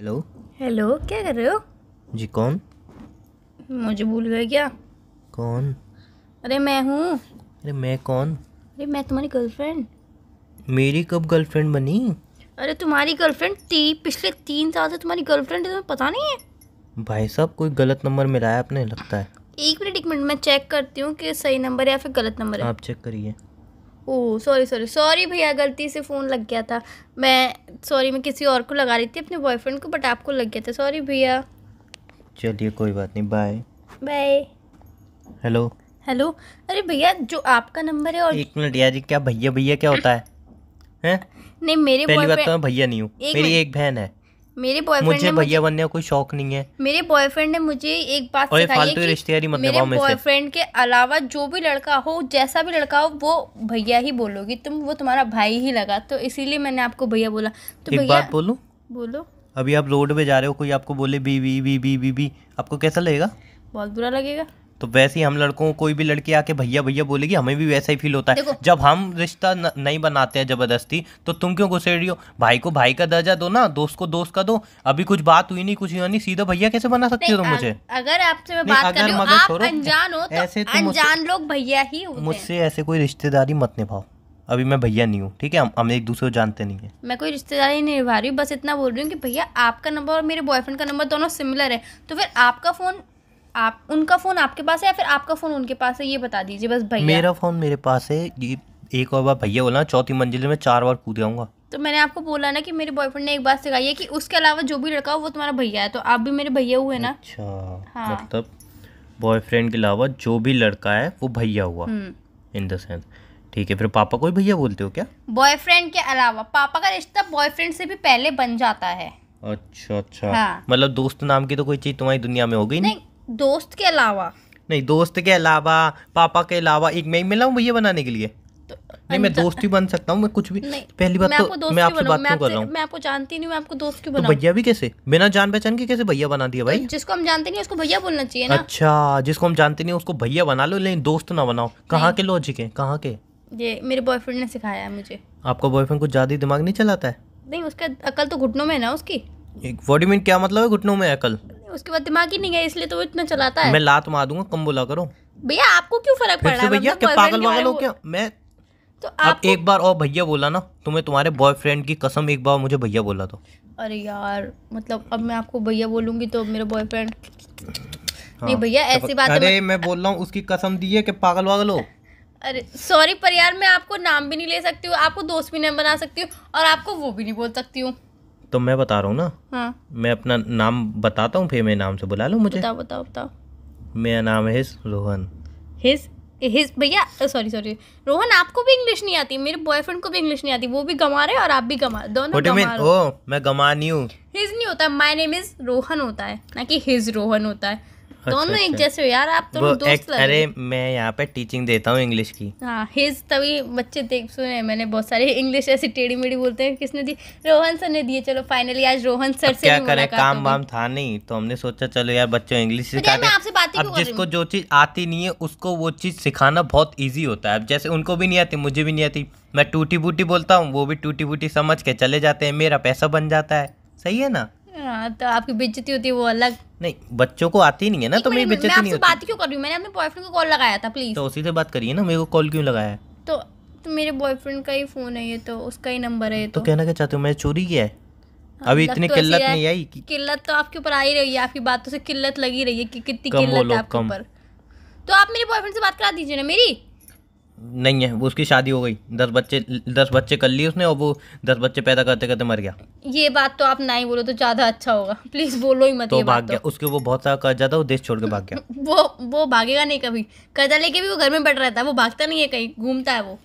Hello hello क्या कर रहे हो जी कौन मुझे भूल गए क्या कौन अरे मैं हूँ अरे मैं कौन अरे मैं तुम्हारी गर्लफ्रेंड मेरी कब गर्लफ्रेंड बनी अरे तुम्हारी गर्लफ्रेंड थी पिछले तीन साल से तुम्हारी गर्लफ्रेंड है तुम्हें पता नहीं है भाई साहब कोई गलत नंबर मिलाया आपने लगता है एक मिनट एक मिनट मैं चेक करती हूँ कि सही नंबर है या फिर गलत नंबर है आप चेक करिए ओह सॉरी सॉरी सॉरी भैया गलती से फ़ोन लग गया था मैं सॉरी मैं किसी और को लगा रही थी अपने बॉयफ्रेंड को बट आपको लग गया था सॉरी भैया चलिए कोई बात नहीं बाय बाय हेलो हेलो अरे भैया जो आपका नंबर है और एक मिनट यार क्या भैया भैया क्या होता है हैं नहीं मेरे पहली बात तो मैं भैया नहीं हूँ मेरी एक बहन है मेरे बॉयफ्रेंड मुझे भैया बनने का कोई शौक नहीं है मेरे बॉयफ्रेंड ने मुझे एक बात सिखाई है कि मेरे बॉयफ्रेंड के अलावा जो भी लड़का हो जैसा भी लड़का हो वो भैया ही बोलोगी तुम वो तुम्हारा भाई ही लगा तो इसीलिए मैंने आपको भैया बोला तो एक बात बोलो बोलो अभी आप रोड पे जा रहे हो कोई आपको बोले B B B B B B आपको कैसा लगेगा बहुत बुरा लगेगा तो वैसे ही हम लड़कों को कोई भी लड़की आके भैया भैया बोलेगी हमें भी वैसा ही फील होता है जब हम रिश्ता नहीं बनाते हैं जबरदस्ती तो तुम क्यों घुसे रही हो भाई को भाई का दर्जा दो ना दोस्त को दोस्त का दो अभी कुछ बात हुई नहीं कुछ हुआ नहीं सीधा भैया कैसे बना सकती हो तुम मुझे अगर आपसे मैं बात कर रही आप अनजान हो तो ऐसे तो लोग भैया ही मुझसे ऐसे कोई रिश्तेदारी मत निभाओ अभी मैं भैया नहीं हूँ ठीक है हम, हम एक दूसरे को जानते नहीं है मैं कोई रिश्तेदारी नहीं निभा रही हूँ बस इतना बोल रही हूँ कि भैया आपका नंबर और मेरे बॉयफ्रेंड का नंबर दोनों सिमिलर है तो फिर आपका फ़ोन आप उनका फ़ोन आपके पास है या फिर आपका फ़ोन उनके पास है ये बता दीजिए बस भैया मेरा फ़ोन मेरे पास है ये एक और बार भैया बोला चौथी मंजिल में चार बार कूद जाऊंगा तो मैंने आपको बोला ना कि मेरे बॉयफ्रेंड ने एक बात सिखाई है कि उसके अलावा जो भी लड़का हो वो तुम्हारा भैया है तो आप भी मेरे भैया हुए ना अच्छा हाँ। मतलब बॉयफ्रेंड के अलावा जो भी लड़का है वो भैया हुआ इन द सेंस ठीक है फिर पापा को भैया बोलते हो क्या बॉयफ्रेंड के अलावा पापा का रिश्ता बॉयफ्रेंड से भी पहले बन जाता है अच्छा अच्छा हाँ। मतलब दोस्त नाम की तो कोई चीज तुम्हारी दुनिया में हो गई नहीं दोस्त के अलावा नहीं दोस्त के अलावा पापा के अलावा एक मैं मिला हूँ भैया बनाने के लिए तो नहीं मैं दोस्त भी बन सकता हूँ मैं कुछ भी पहली बात तो मैं आपसे बात क्यों कर रहा हूँ मैं आपको जानती नहीं मैं आपको दोस्त क्यों तो बनाऊँ भैया भी कैसे बिना जान पहचान के कैसे भैया बना दिया भाई जिसको हम जानते नहीं उसको भैया बोलना चाहिए ना अच्छा जिसको हम जानते नहीं उसको भैया बना लो लेकिन दोस्त ना बनाओ कहाँ के लॉजिक है कहाँ के ये मेरे बॉयफ्रेंड ने सिखाया है मुझे आपका बॉयफ्रेंड कुछ ज्यादा दिमाग नहीं चलाता है नहीं उसका अकल तो घुटनों में है ना उसकी व्हाट मीन क्या मतलब है घुटनों में अकल उसके बाद दिमाग ही नहीं है इसलिए तो वो इतना चलाता है मैं लात मार दूंगा कम बोला करो भैया आपको क्यों फर्क पड़ रहा है भैया क्या पागल वागल हो क्या मैं तो आप एक बार और भैया बोला ना तुम्हें तुम्हारे बॉयफ्रेंड की कसम एक बार मुझे भैया बोला तो अरे यार मतलब अब मैं आपको भैया बोलूंगी तो मेरा बॉयफ्रेंड हाँ, नहीं भैया ऐसी बात अरे मैं बोल रहा हूँ उसकी कसम दी है कि पागल वागल हो अरे सॉरी पर यार मैं आपको नाम भी नहीं ले सकती हूँ आपको दोस्त भी नहीं बना सकती हूँ और आपको वो भी नहीं बोल सकती हूँ तो मैं बता रहा हूँ ना हाँ मैं अपना नाम बताता हूँ फिर मेरे नाम से बुला लो मुझे बताओ बताओ बताओ मेरा नाम है रोहन हिज हिज भैया सॉरी सॉरी रोहन आपको भी इंग्लिश नहीं आती मेरे बॉयफ्रेंड को भी इंग्लिश नहीं आती वो भी गमा रहे और आप भी गमा दोनों गमा ओ oh, मैं गमा नहीं हूँ हिज नहीं होता माय नेम इज रोहन होता है ना कि हिज रोहन होता है अच्छा, दोनों एक अच्छा। जैसे हो यार आप दोनों तो दोस्त लग अरे मैं यहाँ पे टीचिंग देता हूँ इंग्लिश की हाँ तभी बच्चे देख सुने मैंने बहुत सारे इंग्लिश ऐसे टेढ़ी मेढ़ी बोलते हैं किसने दी रोहन सर ने दिए चलो फाइनली आज रोहन सर से क्या करें काम वाम था नहीं तो हमने सोचा चलो यार बच्चों इंग्लिश तो सिखाते अब जिसको जो चीज़ आती नहीं है उसको वो चीज़ सिखाना बहुत ईजी होता है अब जैसे उनको भी नहीं आती मुझे भी नहीं आती मैं टूटी बूटी बोलता हूँ वो भी टूटी बूटी समझ के चले जाते हैं मेरा पैसा बन जाता है सही है ना हाँ, तो आपकी बिजती होती है वो अलग नहीं बच्चों को आती नहीं है ना तो मेरी बेचती नहीं बात क्यों कर रही हूँ मैंने अपने बॉयफ्रेंड को कॉल लगाया था प्लीज तो उसी से बात करिए ना मेरे को कॉल क्यों लगाया तो, तो मेरे बॉयफ्रेंड का ही फोन है ये तो उसका ही नंबर है तो, तो कहना क्या चाहते हो मैं चोरी किया है हाँ, अभी इतनी तो किल्लत नहीं आई कि... किल्लत तो आपके ऊपर आ ही रही है आपकी बातों से किल्लत लगी रही है कि कितनी किल्लत है आपके ऊपर तो आप मेरे बॉयफ्रेंड से बात करा दीजिए ना मेरी नहीं है वो उसकी शादी हो गई दस बच्चे दस बच्चे कर लिए उसने और वो दस बच्चे पैदा करते करते मर गया ये बात तो आप ना ही बोलो तो ज़्यादा अच्छा होगा प्लीज़ बोलो ही मत तो भाग गया तो। उसके वो बहुत सारा कर्जा था वो देश छोड़ के भाग गया वो वो भागेगा नहीं कभी कर्जा लेके भी वो घर में बैठ रहता है वो भागता नहीं है कहीं घूमता है वो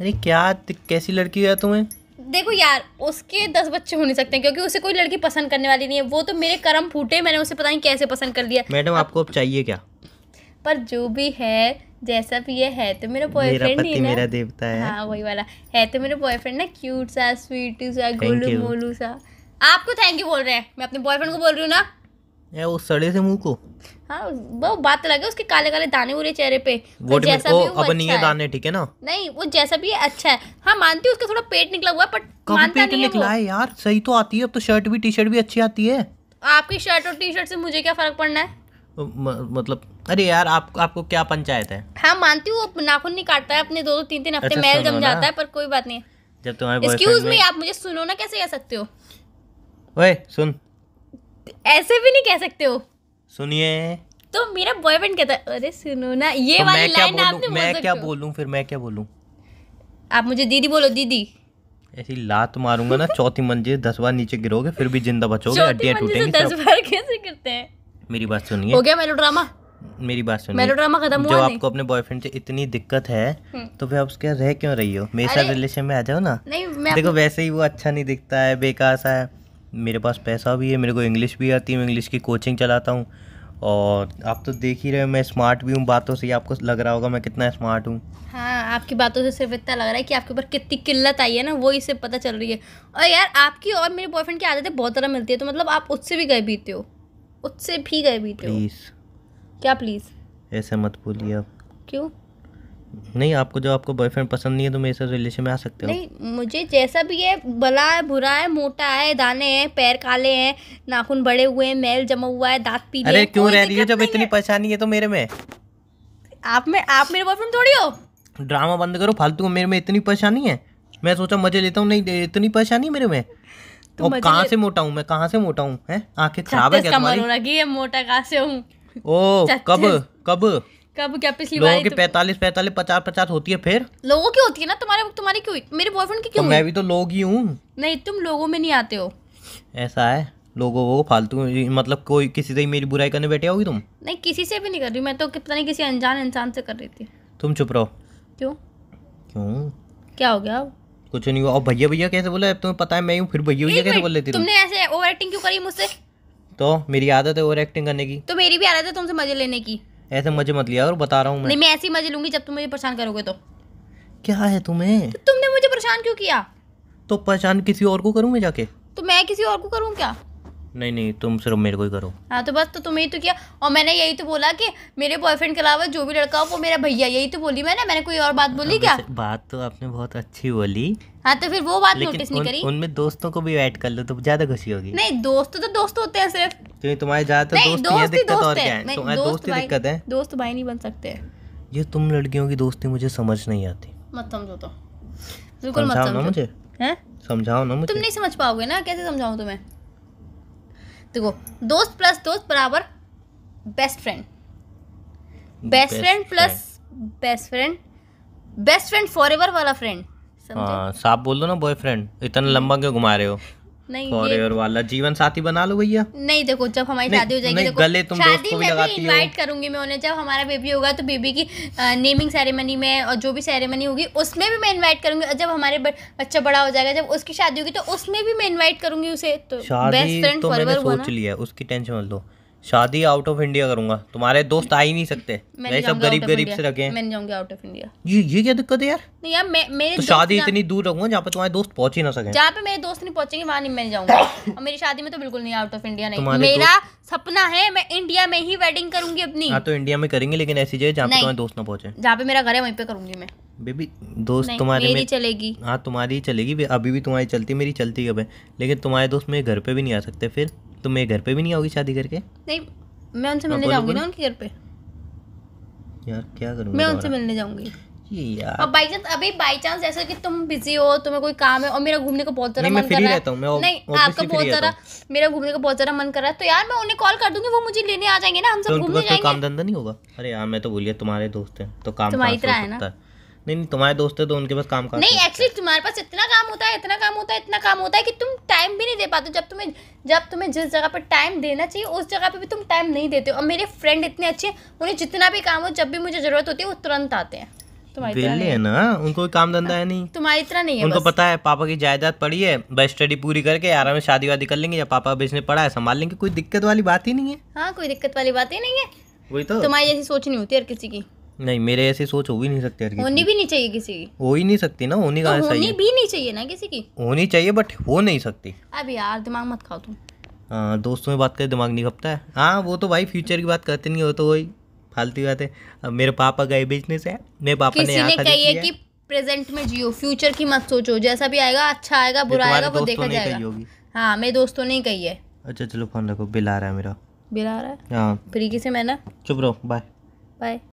अरे क्या कैसी लड़की है तुम्हें देखो यार उसके दस बच्चे हो नहीं सकते क्योंकि उसे कोई लड़की पसंद करने वाली नहीं है वो तो मेरे कर्म फूटे मैंने उसे पता नहीं कैसे पसंद कर लिया मैडम आपको अब चाहिए क्या पर जो भी है जैसा भी ये है तो मेरा बॉयफ्रेंड ही ना मेरा देवता है हाँ वही वाला है तो मेरा बॉयफ्रेंड ना क्यूट सा स्वीट सा गोलू मोलू सा आपको थैंक यू बोल रहे हैं मैं अपने बॉयफ्रेंड को बोल रही हूँ ना ये वो सड़े से मुंह को हाँ वो बात लगे उसके काले काले दाने पूरे चेहरे पे तो वो जैसा भी वो अच्छा नहीं है दाने ठीक है ना नहीं वो जैसा भी है अच्छा है हाँ मानती हूँ उसका थोड़ा पेट निकला हुआ है बट मानता पेट नहीं निकला है यार सही तो आती है अब तो शर्ट भी टी शर्ट भी अच्छी आती है आपकी शर्ट और टी शर्ट से मुझे क्या फर्क पड़ना है मतलब अरे यार आप आपको क्या पंचायत है हाँ मानती हूँ नाखून नहीं काटता है अपने दो दो तीन तीन हफ्ते अच्छा, मैल जम जाता है पर कोई बात नहीं जब तुम्हारे एक्सक्यूज मी आप मुझे सुनो ना कैसे कह सकते हो ओए सुन ऐसे भी नहीं कह सकते हो सुनिए तो मेरा बॉयफ्रेंड कहता है अरे सुनो ना ये तो वाली लाइन आपने मैं क्या बोलूं फिर मैं क्या बोलूं आप मुझे दीदी बोलो दीदी ऐसी लात मारूंगा ना चौथी मंजिल दस बार नीचे गिरोगे फिर भी जिंदा बचोगे हड्डियां टूटेंगी दस बार कैसे करते हैं मेरी बात सुनिए हो गया मेलोड्रामा मेरी बात सुनिए मेलोड्रामा खत्म हुआ जो आपको अपने बॉयफ्रेंड से इतनी दिक्कत है हम्म। तो फिर आप उसके रह क्यों रही हो मेरे साथ रिलेशन में आ जाओ ना नहीं देखो वैसे ही वो अच्छा नहीं दिखता है बेकार सा है मेरे पास पैसा भी है मेरे को इंग्लिश भी आती है इंग्लिश की कोचिंग चलाता हूँ और आप तो देख ही रहे हो मैं स्मार्ट भी हूँ बातों से ही आपको लग रहा होगा मैं कितना स्मार्ट हूँ हाँ आपकी बातों से सिर्फ इतना लग रहा है कि आपके ऊपर कितनी किल्लत आई है ना वो इसे पता चल रही है और यार आपकी और मेरे बॉयफ्रेंड की आदतें बहुत ज़्यादा मिलती है तो मतलब आप उससे भी गए बीते हो उससे भी गए बीते हो प्लीज़ क्या प्लीज़ ऐसे मत बोलिए आप क्यों नहीं आपको जो आपको बॉयफ्रेंड पसंद नहीं है तो मेरे साथ रिलेशन में आ सकते हो नहीं मुझे जैसा भी है भला है बुरा है मोटा है दाने हैं पैर काले हैं नाखून बड़े हुए हैं मैल जमा हुआ है दांत पीले अरे क्यों रह रही है जब इतनी परेशानी है तो मेरे में आप में आप मेरे बॉयफ्रेंड थोड़ी हो ड्रामा बंद करो फालतू मेरे में इतनी परेशानी है मैं सोचा मजे लेता हूँ नहीं इतनी परेशानी मेरे में तो कहाँ से मोटा हूँ मैं कहाँ से मोटा हूँ आंखें खराब है मोटा कहाँ से हूँ ओ कब कब कब क्या पिछली लोगों की तो- पैतालीस पैतालीस पचास पचास होती है फिर लोगों की होती है ना तुम्हारे तुम्हारी क्यों मेरे बॉयफ्रेंड की क्यों तो मैं भी तो लोग ही हूँ नहीं तुम लोगों में नहीं आते हो ऐसा है लोगों वो फालतू मतलब कोई किसी से मेरी बुराई करने बैठे होगी तुम नहीं किसी से भी नहीं कर रही मैं तो पता नहीं किसी अनजान इंसान से कर रही थी तुम चुप रहो क्यों क्यों क्या हो गया अब कुछ नहीं हुआ और भैया भैया कैसे बोला तुम्हें पता है मैं हूँ फिर भैया भैया कैसे बोल लेती तुमने ऐसे ओवर एक्टिंग क्यों करी मुझसे तो मेरी आदत है ओवर एक्टिंग करने की तो मेरी भी आदत है तुमसे मजे लेने की ऐसे मजे मत लिया और बता रहा हूँ मैं नहीं मैं ऐसी मजे लूंगी जब तुम मुझे परेशान करोगे तो क्या है तुम्हें तो तुमने मुझे परेशान क्यों किया तो परेशान किसी और को करूँ मैं जाके तो मैं किसी और को करूँ क्या नहीं नहीं तुम सिर्फ मेरे को ही करो हाँ तो बस तो तुम्हें ही तो किया और मैंने यही तो बोला कि मेरे बॉयफ्रेंड के अलावा जो भी लड़का हो वो मेरा भैया यही तो बोली मैंने मैंने कोई और बात बोली हाँ, क्या बात तो आपने बहुत अच्छी बोली हाँ तो फिर वो बात नोटिस नहीं करी उनमें दोस्तों को भी ऐड कर लो तो ज्यादा खुशी होगी नहीं दोस्त तो दोस्त होते हैं सिर्फ क्योंकि तो तुम्हारे ज्यादा दोस्त दिक्कत है दोस्त दोस्त भाई नहीं बन सकते ये तुम लड़कियों की दोस्ती मुझे समझ नहीं आती मत समझो तो बिल्कुल मत समझो मुझे समझाओ ना मुझे तुम नहीं समझ पाओगे ना कैसे समझाऊं तुम्हें देखो दोस्त प्लस दोस्त बराबर best friend best friend plus best friend best friend for ever वाला फ्रेंड हाँ, साफ बोल दो ना बॉयफ्रेंड इतना लंबा क्यों घुमा रहे हो नहीं फॉरएवर वाला जीवन साथी बना लो भैया नहीं देखो जब हमारी शादी हो जाएगी गले तुम शादी में भी इनवाइट करूंगी मैं उन्हें जब हमारा बेबी होगा तो बेबी की नेमिंग सेरेमनी में और जो भी सेरेमनी होगी उसमें भी मैं इनवाइट करूंगी और जब हमारे बच्चा बड़ा हो जाएगा जब उसकी शादी होगी तो उसमें भी मैं इनवाइट करूंगी उसे तो बेस्ट फ्रेंड फॉरएवर सोच लिया उसकी टेंशन लो शादी आउट ऑफ इंडिया करूंगा तुम्हारे दोस्त आ ही नहीं सकते मैं सब गरीब गरीब से रखे हैं मैं जाऊंगी आउट ऑफ इंडिया ये ये क्या दिक्कत है यार नहीं यार मैं मेरे तो शादी इतनी दूर रखूंगा जहाँ पे तुम्हारे दोस्त पहुंच ही ना सके जहाँ पे मेरे दोस्त नहीं पहुंचेंगे वहाँ नहीं मैं जाऊंगा और मेरी शादी में तो बिल्कुल नहीं आउट ऑफ इंडिया नहीं मेरा सपना है मैं इंडिया में ही वेडिंग करूंगी अपनी हाँ, तो इंडिया में करेंगे लेकिन ऐसी जगह जहाँ पे तुम्हारे दोस्त ना पहुंचे जहाँ पे मेरा घर है वहीं पे करूंगी मैं बेबी दोस्त तुम्हारे मेरी चलेगी हाँ तुम्हारी चलेगी अभी भी तुम्हारी चलती मेरी चलती कब है लेकिन तुम्हारे दोस्त मेरे घर पे भी नहीं आ सकते फिर तुम तो मेरे घर पे भी नहीं आओगी शादी करके नहीं मैं उनसे मिलने जाऊंगी ना उनके घर पे यार क्या करूँ मैं उनसे तो मिलने जाऊंगी और बाई चांस अभी बाई चांस जैसे कि तुम बिजी हो तुम्हें कोई काम है और मेरा घूमने का बहुत ज्यादा मन कर रहा है नहीं आपका बहुत ज्यादा मेरा घूमने का बहुत ज्यादा मन कर रहा है तो यार मैं उन्हें कॉल कर दूंगी वो मुझे लेने आ जाएंगे ना हम सब तो घूमने जाएंगे काम धंधा नहीं होगा अरे यार मैं तो बोलिए तुम्हारे दोस्त हैं तो काम तुम्हारी तरह है ना नहीं नहीं तुम्हारे दोस्त है तो उनके पास काम का नहीं एक्चुअली तुम्हारे पास इतना काम होता है इतना काम होता है इतना काम होता है कि तुम टाइम भी नहीं दे पाते जब तुम्हें जब तुम्हें जिस जगह पर टाइम देना चाहिए उस जगह पर भी तुम टाइम नहीं देते हो और मेरे फ्रेंड इतने अच्छे हैं उन्हें जितना भी काम हो जब भी मुझे जरूरत होती है वो तुरंत आते हैं है ना उनको काम धंधा है नहीं तुम्हारी इतना नहीं है उनको पता है पापा की जायदाद पड़ी है बस स्टडी पूरी करके आराम से शादी वादी कर लेंगे या पापा बिजनेस पड़ा है संभाल लेंगे कोई दिक्कत वाली बात ही नहीं है हाँ कोई दिक्कत वाली बात ही नहीं है वही तो तुम्हारी ऐसी सोच नहीं होती हर किसी की नहीं मेरे ऐसी सोच हो भी नहीं सकती यार होनी भी नहीं चाहिए किसी की हो ही नहीं सकती ना होनी तो होनी भी नहीं चाहिए ना किसी की होनी चाहिए बट हो नहीं सकती अब यार दिमाग मत खाओ तुम आ, हाँ, दोस्तों में बात करें दिमाग नहीं खपता है हाँ वो तो भाई फ्यूचर की बात करते नहीं हो तो वही फालतू बात है अब मेरे पापा गए बिजनेस है मेरे पापा ने यहाँ है कि प्रेजेंट में जियो फ्यूचर की मत सोचो जैसा भी आएगा अच्छा आएगा बुरा आएगा वो देखा जाएगा हाँ मेरे दोस्तों ने कही है अच्छा चलो फोन रखो बिल आ रहा है मेरा बिल आ रहा है हाँ फ्री किसे मैं ना चुप रहो बाय बाय